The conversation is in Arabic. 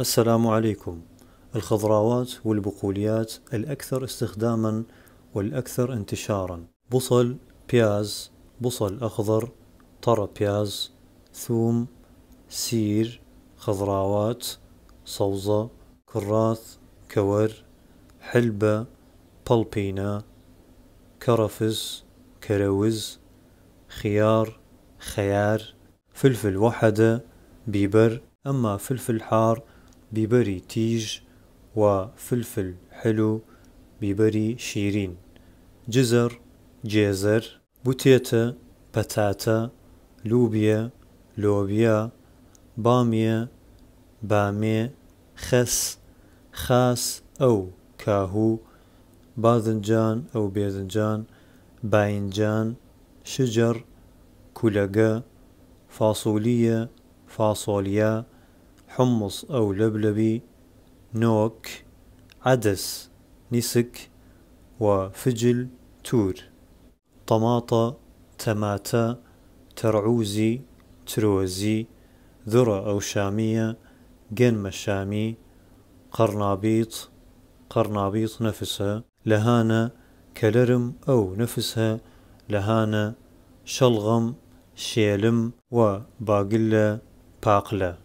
السلام عليكم الخضراوات والبقوليات الأكثر استخداما والأكثر انتشارا بصل بياز بصل أخضر طرى بياز ثوم سير خضراوات صوزة كراث كور حلبة بالبينا كرفس كروز خيار خيار فلفل وحدة بيبر أما فلفل حار ببري تيج وفلفل حلو ببري شيرين جزر جيزر بوتيتا بتاتا لوبيا لوبيا بامية بامية خس خاس أو كاهو باذنجان أو بيذنجان باينجان شجر كلقة فاصوليا فاصوليا حمص أو لبلبي نوك عدس نسك وفجل تور طماطة تماتا ترعوزي تروزي ذرة أو شامية قنمة شامي قرنابيط قرنابيط نفسها لهانة كلرم أو نفسها لهانة شلغم شيلم وباقلة باقلة